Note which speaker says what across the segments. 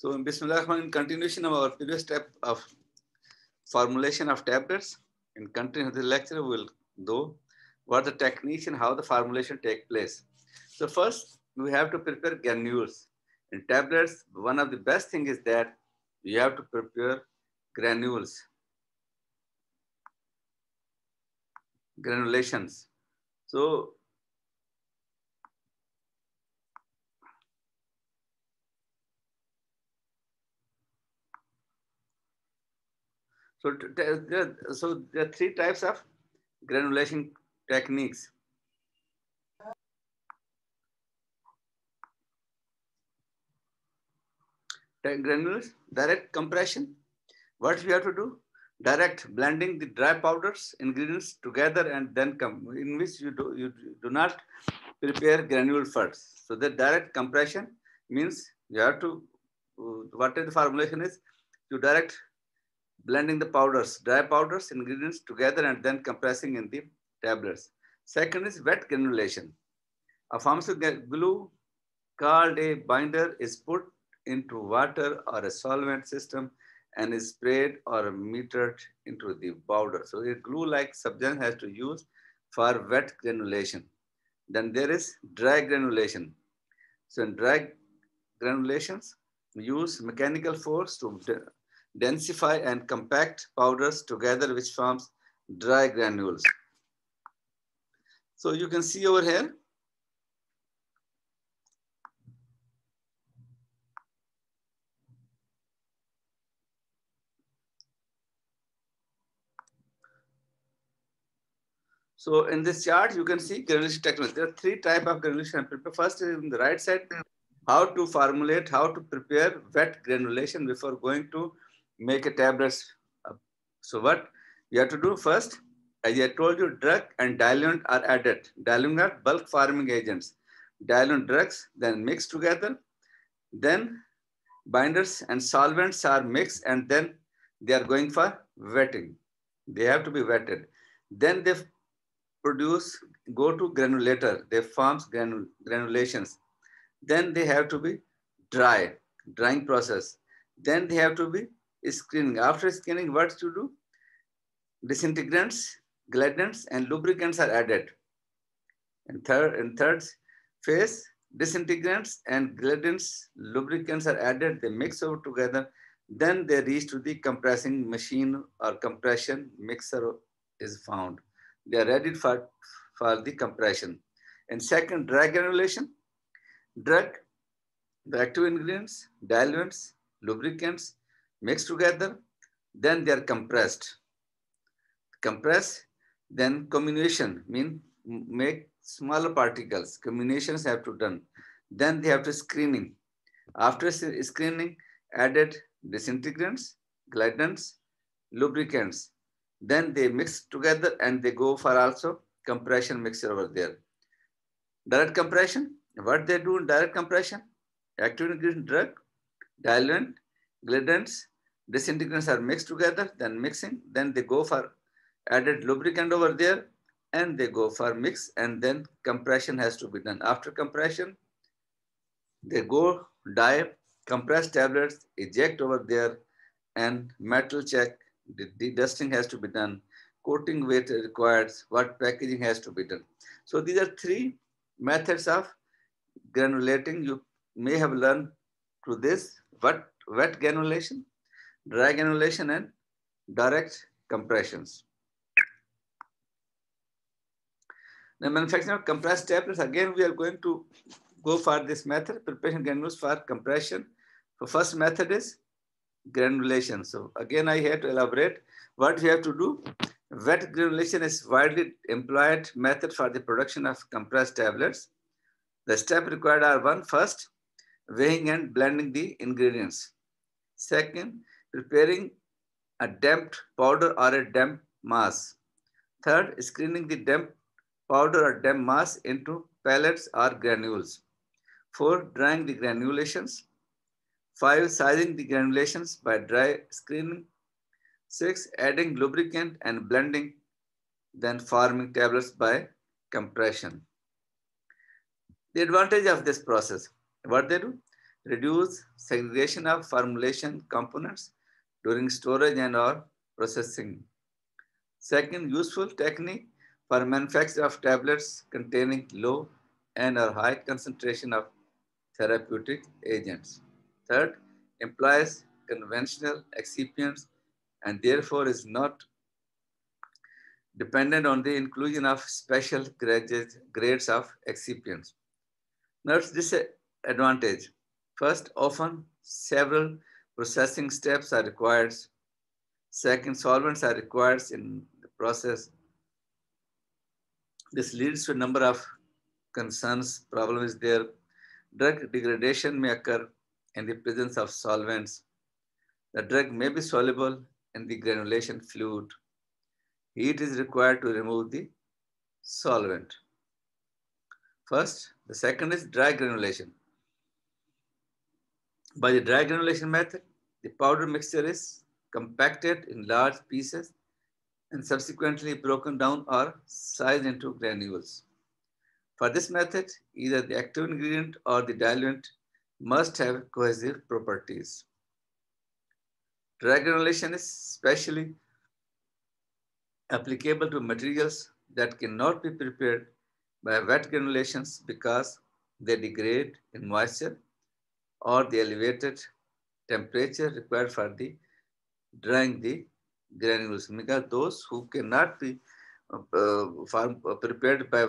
Speaker 1: So in Bismillah in continuation of our previous step of formulation of tablets, in continuation of the lecture, we'll do what the techniques and how the formulation take place. So first, we have to prepare granules. In tablets, one of the best thing is that you have to prepare granules, granulations. So So, so there are three types of granulation techniques. Granules, direct compression. What we have to do? Direct blending the dry powders, ingredients together and then come, in which you do, you do not prepare granule first. So the direct compression means you have to, uh, what the formulation is, you direct blending the powders, dry powders, ingredients together and then compressing in the tablets. Second is wet granulation. A pharmaceutical glue called a binder is put into water or a solvent system and is sprayed or metered into the powder. So a glue-like substance has to use for wet granulation. Then there is dry granulation. So in dry granulations, use mechanical force to densify and compact powders together which forms dry granules. So you can see over here, So in this chart, you can see granulation techniques. There are three type of granulation. First is on the right side, how to formulate, how to prepare wet granulation before going to make a tablet. So what you have to do first, as I told you, drug and diluent are added. Diluent are bulk farming agents. Diluent drugs then mixed together. Then binders and solvents are mixed and then they are going for wetting. They have to be wetted. Then they produce, go to granulator. They forms granul granulations. Then they have to be dry, drying process. Then they have to be screening. After scanning, what to do? Disintegrants, gluttons, and lubricants are added. And third, in third phase, disintegrants and gluttons, lubricants are added. They mix over together. Then they reach to the compressing machine or compression mixer is found. They are ready for, for the compression. And second, drug granulation. Drug, the active ingredients, diluents, lubricants, mixed together, then they are compressed. Compress, then comminution mean make smaller particles. Comminutions have to done. Then they have to screening. After screening, added disintegrants, glidants, lubricants. Then they mix together and they go for also compression mixture over there. Direct compression, what they do in direct compression? Active ingredient drug, diluent, glidants, disintegrants are mixed together, then mixing, then they go for added lubricant over there, and they go for mix, and then compression has to be done. After compression, they go die, compress tablets, eject over there, and metal check, the, the dusting has to be done, coating weight requires what packaging has to be done. So these are three methods of granulating. You may have learned through this, but wet granulation, drag annulation and direct compressions. The manufacturing of compressed tablets, again, we are going to go for this method, preparation granules for compression. So first method is granulation. So again, I have to elaborate what we have to do. Wet granulation is widely employed method for the production of compressed tablets. The step required are one, first, weighing and blending the ingredients. Second, preparing a damped powder or a damp mass. Third, screening the damp powder or damp mass into pellets or granules. Four, drying the granulations. Five, sizing the granulations by dry screening. Six, adding lubricant and blending, then forming tablets by compression. The advantage of this process, what they do? Reduce segregation of formulation components, during storage and or processing. Second, useful technique for manufacture of tablets containing low and or high concentration of therapeutic agents. Third, implies conventional excipients and therefore is not dependent on the inclusion of special grades of excipients. Note this advantage. First, often several processing steps are required. Second, solvents are required in the process. This leads to a number of concerns, problem is there. Drug degradation may occur in the presence of solvents. The drug may be soluble in the granulation fluid. Heat is required to remove the solvent. First, the second is dry granulation. By the dry granulation method, the powder mixture is compacted in large pieces and subsequently broken down or sized into granules. For this method, either the active ingredient or the diluent must have cohesive properties. Dry granulation is specially applicable to materials that cannot be prepared by wet granulations because they degrade in moisture or the elevated temperature required for the drying the granules because those who cannot be uh, form, uh, prepared by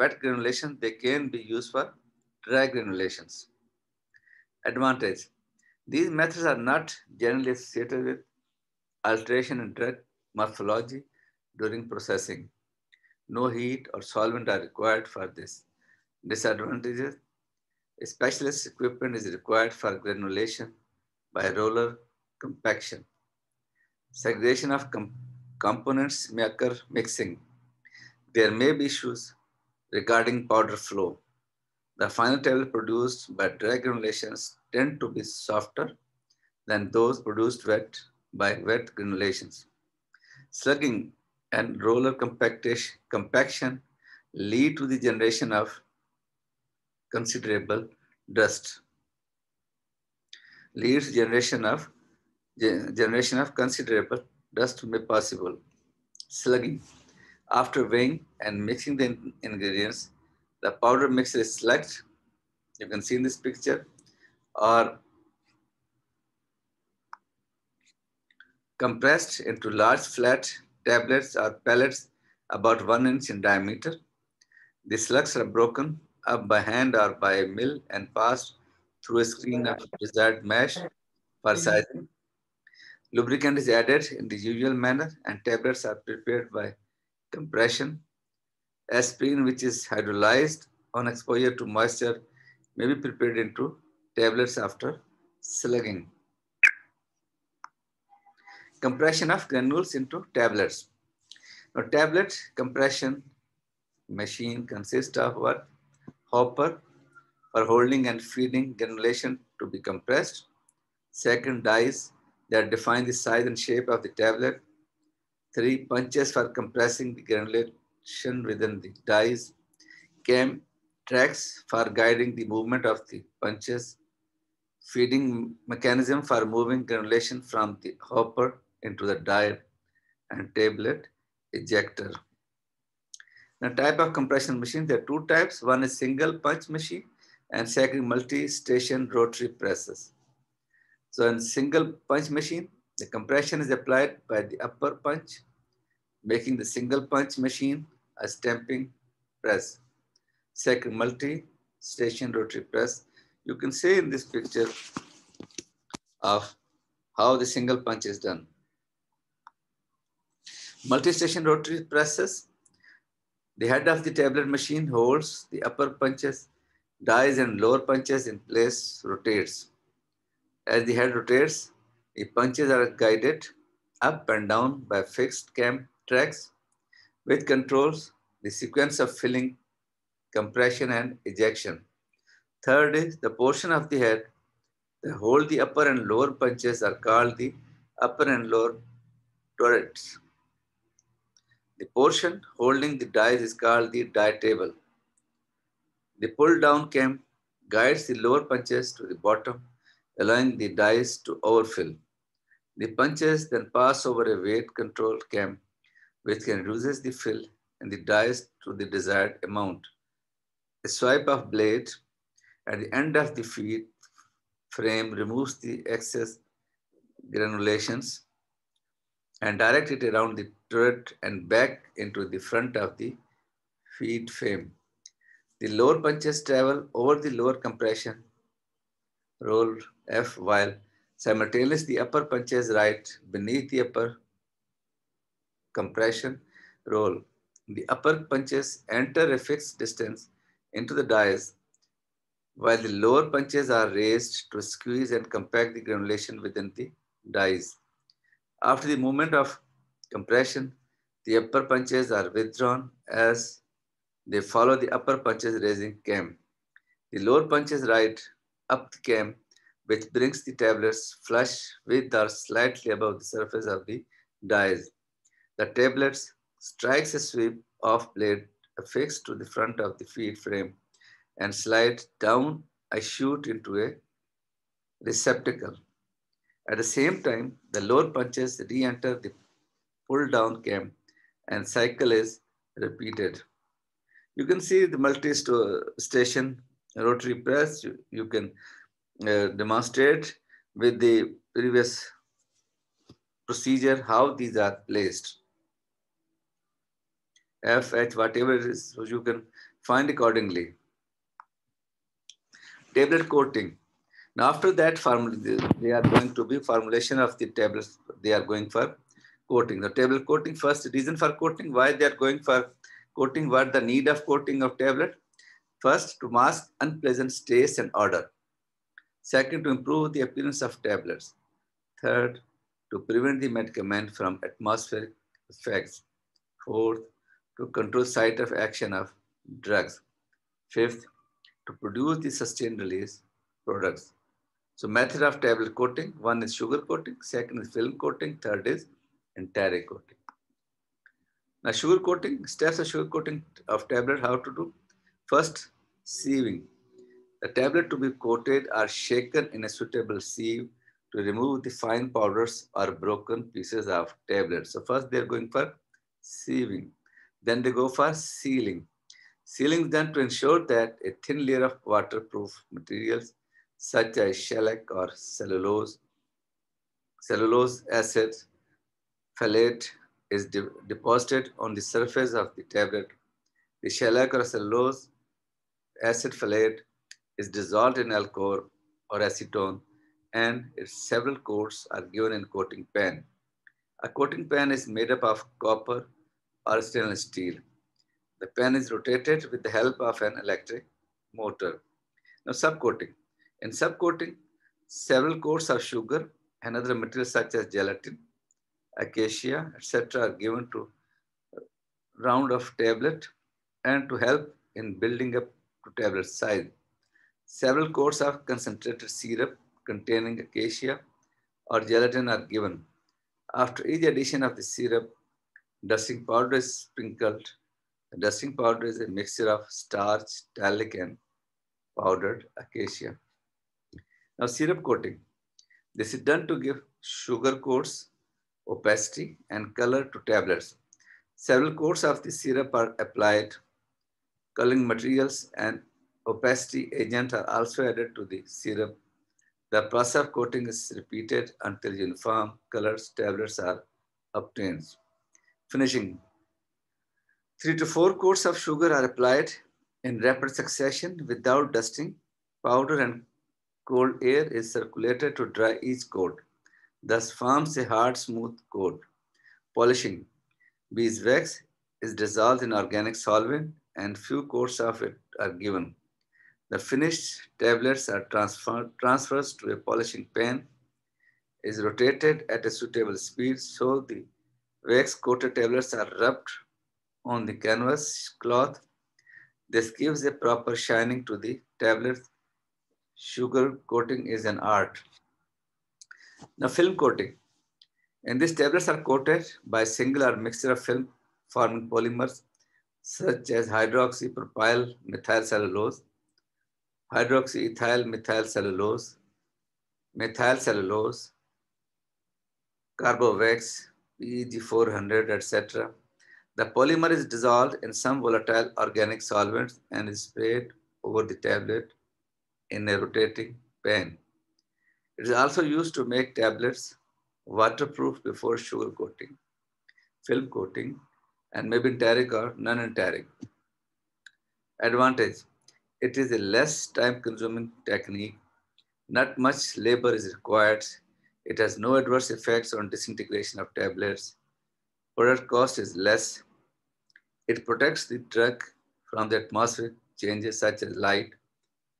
Speaker 1: wet granulation, they can be used for dry granulations. Advantage. These methods are not generally associated with alteration in drug morphology during processing. No heat or solvent are required for this. Disadvantages. Specialist equipment is required for granulation by roller compaction. Segregation of com components may occur mixing. There may be issues regarding powder flow. The final tail produced by dry granulations tend to be softer than those produced wet by wet granulations. Slugging and roller compaction lead to the generation of considerable dust leads generation of generation of considerable dust may possible. Slugging. After weighing and mixing the ingredients, the powder mix is slugged. You can see in this picture or compressed into large flat tablets or pellets about one inch in diameter. The slugs are broken up by hand or by a mill and passed through a screen of desired mesh for mm-hmm. sizing. Lubricant is added in the usual manner and tablets are prepared by compression. Aspirin, which is hydrolyzed on exposure to moisture, may be prepared into tablets after slugging. Compression of granules into tablets. Now, tablet compression machine consists of what? Hopper for holding and feeding granulation to be compressed. Second, dies that define the size and shape of the tablet. Three, punches for compressing the granulation within the dies. Cam tracks for guiding the movement of the punches. Feeding mechanism for moving granulation from the hopper into the die and tablet ejector. The type of compression machine, there are two types. One is single punch machine and second multi-station rotary presses. So in single punch machine, the compression is applied by the upper punch, making the single punch machine a stamping press. Second multi-station rotary press. You can see in this picture of how the single punch is done. Multi-station rotary presses. The head of the tablet machine holds the upper punches dies and lower punches in place rotates. As the head rotates, the punches are guided up and down by fixed cam tracks, which controls the sequence of filling, compression, and ejection. Third is the portion of the head that hold the upper and lower punches are called the upper and lower turrets. The portion holding the dies is called the die table. The pull down cam guides the lower punches to the bottom, allowing the dies to overfill. The punches then pass over a weight control cam, which can reduce the fill and the dies to the desired amount. A swipe of blade at the end of the feed frame removes the excess granulations and directs it around the turret and back into the front of the feed frame. The lower punches travel over the lower compression roll F while simultaneously the upper punches right beneath the upper compression roll. The upper punches enter a fixed distance into the dies while the lower punches are raised to squeeze and compact the granulation within the dies. After the movement of compression, the upper punches are withdrawn as they follow the upper punches raising cam. The lower punches right up the cam, which brings the tablets flush with or slightly above the surface of the dies. The tablets strikes a sweep off blade affixed to the front of the feed frame and slide down a chute into a receptacle. At the same time, the lower punches re-enter the pull down cam and cycle is repeated. You can see the multi-station Rotary Press. You, you can uh, demonstrate with the previous procedure how these are placed. F, H, whatever it is, so you can find accordingly. Tablet coating. Now after that, they are going to be formulation of the tablets. They are going for coating. The tablet coating, first reason for coating, why they are going for coating what the need of coating of tablet. First, to mask unpleasant taste and odor. Second, to improve the appearance of tablets. Third, to prevent the medicament from atmospheric effects. Fourth, to control site of action of drugs. Fifth, to produce the sustained release products. So method of tablet coating, one is sugar coating, second is film coating, third is enteric coating. Now sugar coating, steps of sugar coating of tablet, how to do? First, sieving. The tablet to be coated are shaken in a suitable sieve to remove the fine powders or broken pieces of tablets. So first they're going for sieving. Then they go for sealing. Sealing is done to ensure that a thin layer of waterproof materials such as shellac or cellulose, cellulose acid, phthalate, is de deposited on the surface of the tablet. The shellac or cellulose acid phthalate is dissolved in alcohol or acetone and its several coats are given in coating pan. A coating pan is made up of copper or stainless steel. The pan is rotated with the help of an electric motor. Now subcoating. In subcoating, several coats of sugar and other materials such as gelatin acacia, etc. are given to round of tablet and to help in building up to tablet size. Several quarts of concentrated syrup containing acacia or gelatin are given. After each addition of the syrup, dusting powder is sprinkled. The dusting powder is a mixture of starch, talc, and powdered acacia. Now syrup coating. This is done to give sugar coats opacity, and color to tablets. Several coats of the syrup are applied. Coloring materials and opacity agent are also added to the syrup. The process of coating is repeated until uniform colors tablets are obtained. Finishing. Three to four coats of sugar are applied in rapid succession without dusting. Powder and cold air is circulated to dry each coat thus forms a hard, smooth coat. Polishing. Beeswax is dissolved in organic solvent and few coats of it are given. The finished tablets are transferred, transfers to a polishing pan, is rotated at a suitable speed so the wax-coated tablets are rubbed on the canvas cloth. This gives a proper shining to the tablets. Sugar coating is an art. Now film coating. In these tablets are coated by a single or mixture of film forming polymers such as hydroxypropyl methyl cellulose, hydroxyethyl methyl cellulose, methyl cellulose, carbovex, PEG400, etc. The polymer is dissolved in some volatile organic solvents and is sprayed over the tablet in a rotating pan. It is also used to make tablets waterproof before sugar coating, film coating, and maybe enteric or non-enteric. Advantage, it is a less time-consuming technique. Not much labor is required. It has no adverse effects on disintegration of tablets. Product cost is less. It protects the drug from the atmospheric changes such as light,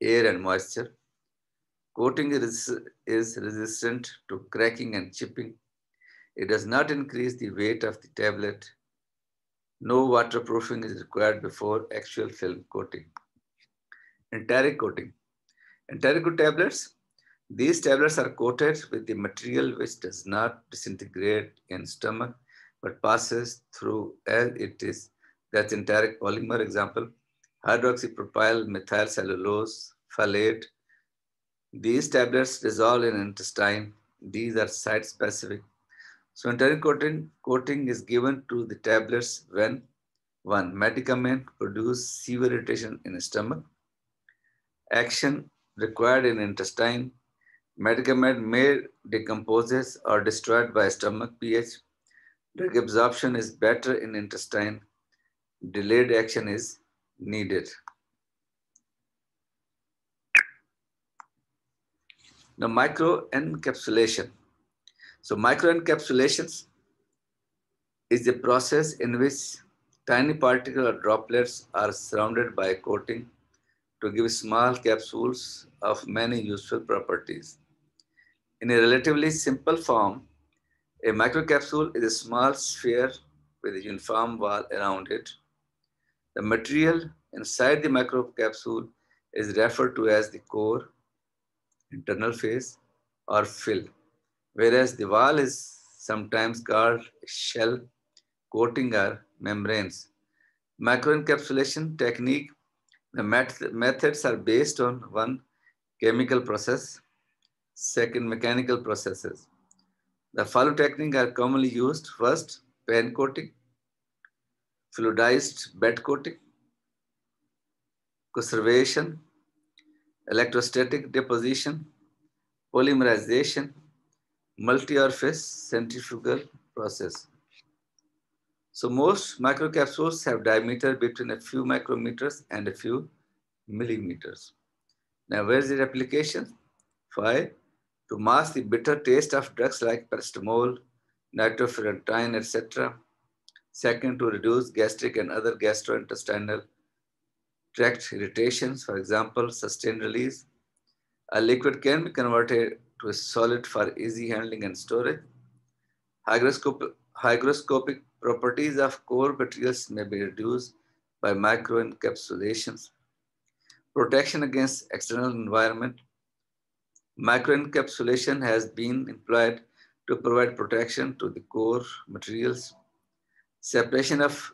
Speaker 1: air, and moisture. Coating is, is resistant to cracking and chipping. It does not increase the weight of the tablet. No waterproofing is required before actual film coating. Enteric coating. Enteric tablets. These tablets are coated with the material which does not disintegrate in stomach but passes through as it is. That's enteric polymer example. Hydroxypropyl methyl cellulose, phthalate, these tablets dissolve in intestine. These are site-specific. So enteric coating, coating is given to the tablets when one, medicament produce severe irritation in stomach. Action required in intestine. Medicament may decomposes or destroyed by stomach pH. Drug absorption is better in intestine. Delayed action is needed. Now, micro encapsulation. So, micro encapsulations is the process in which tiny particle or droplets are surrounded by coating to give small capsules of many useful properties. In a relatively simple form, a microcapsule is a small sphere with a uniform wall around it. The material inside the microcapsule is referred to as the core internal face or fill. Whereas the wall is sometimes called shell, coating or membranes. Microencapsulation technique, the met methods are based on one, chemical process, second, mechanical processes. The following techniques are commonly used. First, pan coating, fluidized bed coating, conservation, electrostatic deposition, polymerization, multi-orifice centrifugal process. So most microcapsules have diameter between a few micrometers and a few millimeters. Now where is the application? Five, to mask the bitter taste of drugs like paracetamol, nitrofurantoin, etc. Second, to reduce gastric and other gastrointestinal tract irritations, for example, sustained release. A liquid can be converted to a solid for easy handling and storage. Hygroscopic, hygroscopic properties of core materials may be reduced by microencapsulations. Protection against external environment. Microencapsulation has been employed to provide protection to the core materials. Separation of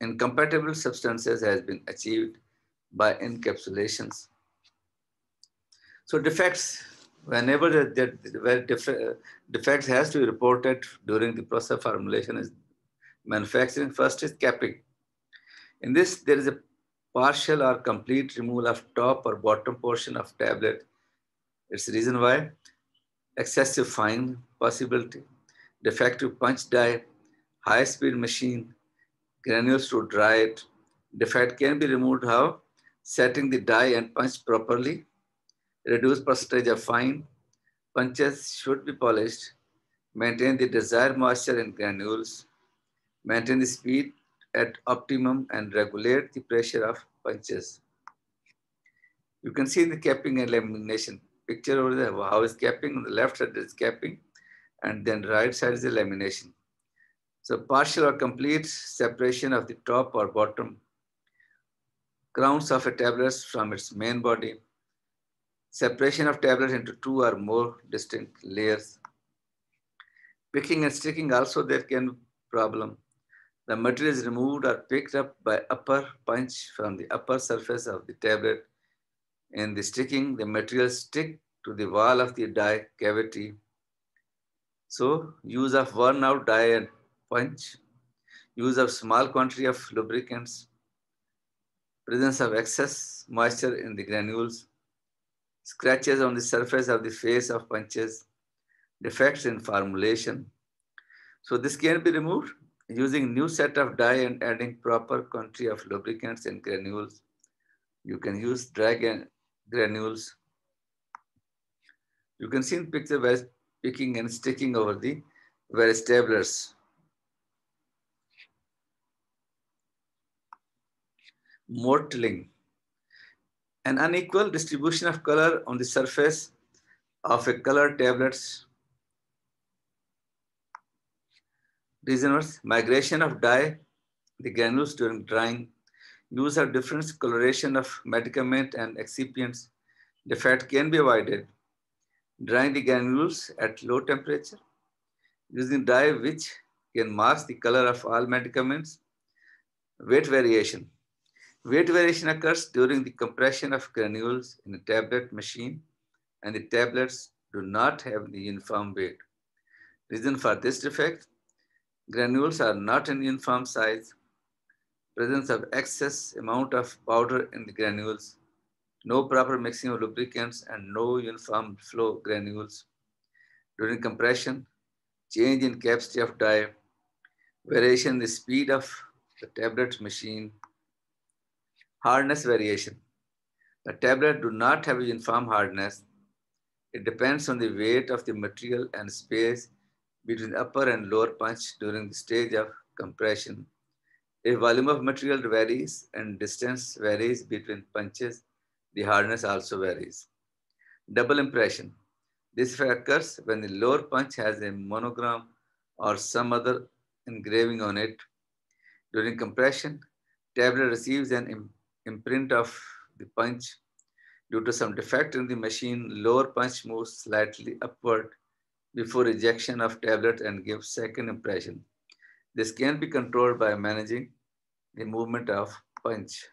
Speaker 1: in compatible substances has been achieved by encapsulations. So defects, whenever the, where defects has to be reported during the process of formulation is manufacturing, first is capping. In this, there is a partial or complete removal of top or bottom portion of tablet. It's the reason why excessive fine possibility, defective punch die, high speed machine, granules to dry it. The fat can be removed how? Setting the die and punch properly. Reduce percentage of fine. Punches should be polished. Maintain the desired moisture in granules. Maintain the speed at optimum and regulate the pressure of punches. You can see the capping and lamination picture over there. How is capping? On the left side is capping and then right side is the lamination. So partial or complete separation of the top or bottom crowns of a tablet from its main body, separation of tablet into two or more distinct layers. Picking and sticking also there can be problem. The material is removed or picked up by upper punch from the upper surface of the tablet. In the sticking, the material stick to the wall of the die cavity. So use of worn out die and punch, use of small quantity of lubricants, presence of excess moisture in the granules, scratches on the surface of the face of punches, defects in formulation. So this can be removed using new set of dye and adding proper quantity of lubricants and granules. You can use dry granules. You can see in picture where picking and sticking over the where staplers. mottling, an unequal distribution of color on the surface of a color tablet's Reasons: migration of dye, the granules during drying, use of different coloration of medicament and excipients, the fat can be avoided. Drying the granules at low temperature, using dye which can mask the color of all medicaments, weight variation. Weight variation occurs during the compression of granules in a tablet machine and the tablets do not have the uniform weight. Reason for this defect, granules are not in uniform size, presence of excess amount of powder in the granules, no proper mixing of lubricants and no uniform flow granules. During compression, change in capacity of dye, variation in the speed of the tablet machine, Hardness variation. The tablet do not have uniform hardness. It depends on the weight of the material and space between upper and lower punch during the stage of compression. If volume of material varies and distance varies between punches, the hardness also varies. Double impression. This occurs when the lower punch has a monogram or some other engraving on it. During compression, tablet receives an imprint of the punch due to some defect in the machine, lower punch moves slightly upward before ejection of tablet and gives second impression. This can be controlled by managing the movement of punch.